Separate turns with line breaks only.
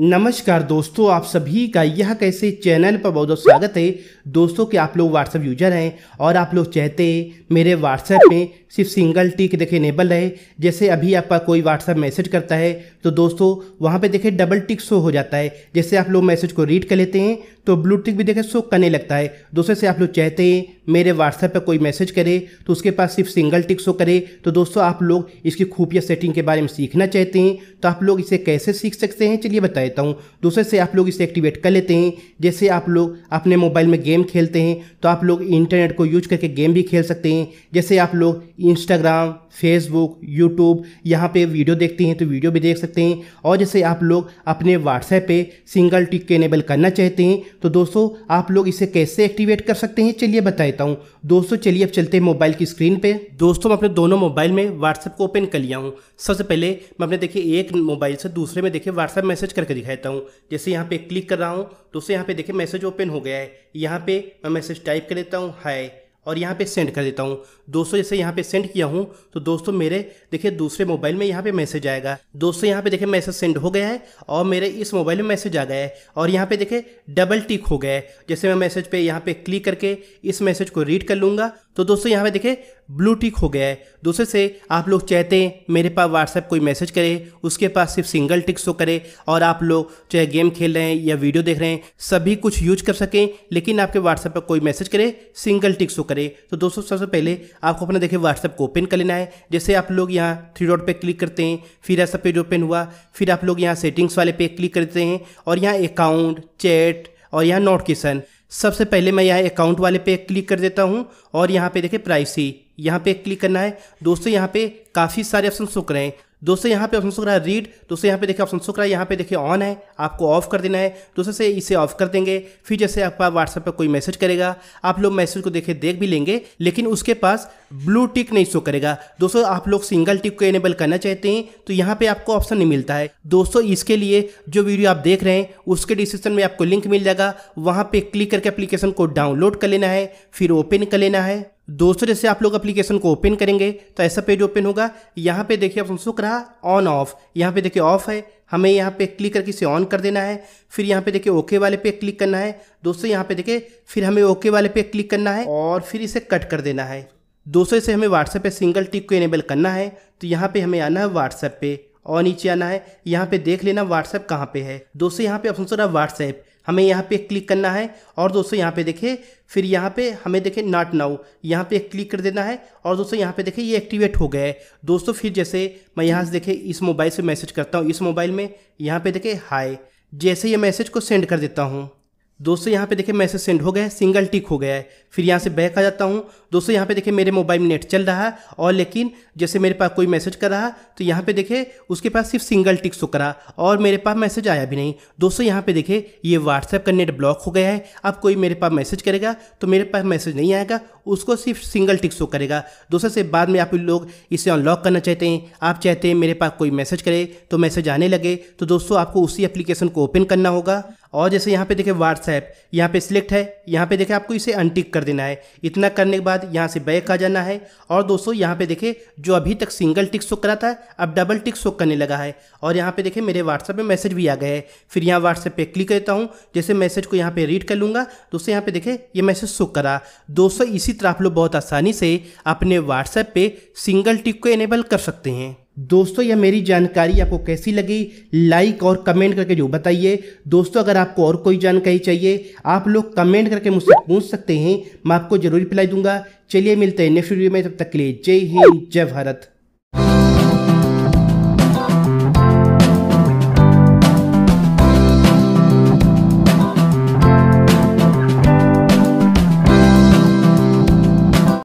नमस्कार दोस्तों आप सभी का यह कैसे चैनल पर बहुत बहुत स्वागत है दोस्तों कि आप लोग व्हाट्सएप यूजर हैं और आप लोग चाहते हैं मेरे व्हाट्सएप में सिर्फ सिंगल टिक देखे इनेबल रहे जैसे अभी आपका कोई व्हाट्सएप मैसेज करता है तो दोस्तों वहां पे देखे डबल टिक शो हो जाता है जैसे आप लोग मैसेज को रीड कर लेते हैं तो ब्लू टिक भी देखे शो करने लगता है दूसरे से आप लोग चाहते हैं मेरे व्हाट्सएप पर कोई मैसेज करे तो उसके पास सिर्फ सिंगल टिक शो करे तो दोस्तों आप लोग इसकी खूफिया सेटिंग के बारे में सीखना चाहते हैं तो आप लोग इसे कैसे सीख सकते हैं चलिए बताएं देता हूँ दूसरे से आप लोग इसे एक्टिवेट कर लेते हैं जैसे आप लोग अपने मोबाइल में गेम खेलते हैं तो आप लोग इंटरनेट को यूज करके गेम भी खेल सकते हैं जैसे आप लोग इंस्टाग्राम फेसबुक यूट्यूब यहाँ पे वीडियो देखते हैं तो वीडियो भी देख सकते हैं और जैसे आप लोग अपने व्हाट्सएप पे सिंगल टिक इनेबल करना चाहते हैं तो दोस्तों आप लोग इसे कैसे एक्टिवेट कर सकते हैं चलिए बता देता हूँ दोस्तों चलिए अब चलते हैं मोबाइल की स्क्रीन पे दोस्तों मैं अपने दोनों मोबाइल में व्हाट्सएप को ओपन कर लिया हूँ सबसे पहले मैं अपने देखिए एक मोबाइल से दूसरे में देखिए व्हाट्सएप मैसेज करके करके देता हूँ जैसे यहाँ पे क्लिक कर रहा हूँ तो उसे यहाँ पे देखिए मैसेज ओपन हो गया है यहाँ पे मैं मैसेज टाइप कर देता हूँ हाय और यहाँ पे सेंड कर देता हूँ दोस्तों जैसे यहाँ पे सेंड किया हूँ तो दोस्तों मेरे देखिए दूसरे मोबाइल में यहाँ पे मैसेज आएगा दोस्तों यहाँ पे देखिए मैसेज सेंड हो गया है और मेरे इस मोबाइल में मैसेज आ गया है और यहाँ पे देखिए डबल टिक हो गया है जैसे मैं मैसेज पे यहाँ पे क्लिक करके इस मैसेज को रीड कर लूँगा तो दोस्तों यहाँ पे देखें ब्लू टिक हो गया है दूसरे से आप लोग चाहते हैं मेरे पास व्हाट्सएप कोई मैसेज करे उसके पास सिर्फ सिंगल टिक शो करे और आप लोग चाहे गेम खेल रहे हैं या वीडियो देख रहे हैं सभी कुछ यूज कर सकें लेकिन आपके व्हाट्सएप पर कोई मैसेज करे सिंगल टिक शो करे तो दोस्तों सबसे पहले आपको अपना देखें व्हाट्सएप को ओपन कर लेना है जैसे आप लोग यहाँ थ्री डॉट पर क्लिक करते हैं फिर ऐसा पेज ओपन हुआ फिर आप लोग यहाँ सेटिंग्स वाले पे क्लिक करते हैं और यहाँ अकाउंट चैट और यहाँ नोटिफिकेशन सबसे पहले मैं यहाँ अकाउंट वाले पे क्लिक कर देता हूँ और यहाँ पे देखें प्राइसी यहाँ पे क्लिक करना है दोस्तों यहाँ पे काफ़ी सारे ऑप्शन सुख रहे हैं दोस्तों यहाँ पे ऑप्शन सुख रहा है रीड दोस्तों यहाँ पे देखिए ऑप्शन सुख रहा है यहाँ पे देखिए ऑन है आपको ऑफ कर देना है दोस्तों से इसे ऑफ कर देंगे फिर जैसे आप व्हाट्सएप पर कोई मैसेज करेगा आप लोग मैसेज को देखे देख भी लेंगे लेकिन उसके पास ब्लू टिक नहीं शो करेगा दोस्तों आप लोग सिंगल टिक को एनेबल करना चाहते हैं तो यहाँ पे आपको ऑप्शन नहीं मिलता है दोस्तों इसके लिए जो वीडियो आप देख रहे हैं उसके डिस्क्रिप्शन में आपको लिंक मिल जाएगा वहाँ पे क्लिक करके एप्लीकेशन को डाउनलोड कर लेना है फिर ओपन कर लेना है दूसरे से आप लोग एप्लीकेशन को ओपन करेंगे तो ऐसा पेज ओपन होगा यहाँ पे देखिए ऑप्शन सुख रहा ऑन ऑफ यहाँ पे देखिए ऑफ है हमें यहाँ पे क्लिक करके इसे ऑन कर देना है फिर यहाँ पे देखिए ओके वाले पे क्लिक करना है दोस्तों यहाँ पे देखिए फिर हमें ओके वाले पे क्लिक करना है और फिर इसे कट कर देना है दोस्तों इसे हमें व्हाट्सएप पे सिंगल टिक को इनेबल करना है तो यहाँ पे हमें आना है व्हाट्सएप पे और नीचे आना है यहाँ पे देख लेना व्हाट्सएप कहाँ पे है दोस्तों यहाँ पे ऑप्शन सुख रहा व्हाट्सएप हमें यहाँ पे क्लिक करना है और दोस्तों यहाँ पे देखें फिर यहाँ पे हमें देखें नाट नाउ यहाँ पे क्लिक कर देना है और दोस्तों यहाँ पे देखें ये एक्टिवेट हो गया है दोस्तों फिर जैसे मैं यहाँ से देखें इस मोबाइल से मैसेज करता हूँ इस मोबाइल में यहाँ पे देखें हाय जैसे ये मैसेज को सेंड कर देता हूँ दोस्तों यहाँ पे देखिए मैसेज सेंड हो गया है सिंगल टिक हो गया है फिर यहाँ से बैक आ जाता हूँ दोस्तों यहाँ पे देखिए मेरे मोबाइल में नेट चल रहा है और लेकिन जैसे मेरे पास कोई मैसेज कर रहा तो यहाँ पे देखिए उसके पास सिर्फ सिंगल टिक सो करा और मेरे पास मैसेज आया भी नहीं दोस्तों यहाँ पे देखिए ये व्हाट्सएप का नेट ब्लॉक हो गया है अब कोई मेरे पास मैसेज करेगा तो मेरे पास मैसेज नहीं आएगा उसको सिर्फ सिंगल टिक शो करेगा दोस्तों से बाद में आप लोग इसे अनलॉक करना चाहते हैं आप चाहते हैं मेरे पास कोई मैसेज करे तो मैसेज आने लगे तो दोस्तों आपको उसी एप्लीकेशन को ओपन करना होगा और जैसे यहाँ पे देखें व्हाट्सएप यहाँ पे सिलेक्ट है यहाँ पे देखें आपको इसे अनटिक कर देना है इतना करने के बाद यहाँ से बैक आ जाना है और दोस्तों यहाँ पे देखें जो अभी तक सिंगल टिक शो करा था अब डबल टिक शो करने लगा है और यहाँ पे देखें मेरे व्हाट्सएप में मैसेज भी आ गए हैं फिर यहाँ व्हाट्सएप पर क्लिक करता हूँ जैसे मैसेज को यहाँ पर रीड कर लूँगा दोस्तों यहाँ पर देखे ये मैसेज शो करा दोस्तों इसी तरह आप लोग बहुत आसानी से अपने व्हाट्सएप पर सिंगल टिक को इनेबल कर सकते हैं दोस्तों यह मेरी जानकारी आपको कैसी लगी लाइक और कमेंट करके जो बताइए दोस्तों अगर आपको और कोई जानकारी चाहिए आप लोग कमेंट करके मुझसे पूछ सकते हैं मैं आपको जरूर रिप्लाई दूंगा चलिए मिलते हैं नेक्स्ट वीडियो में तब तक के लिए जय हिंद जय भारत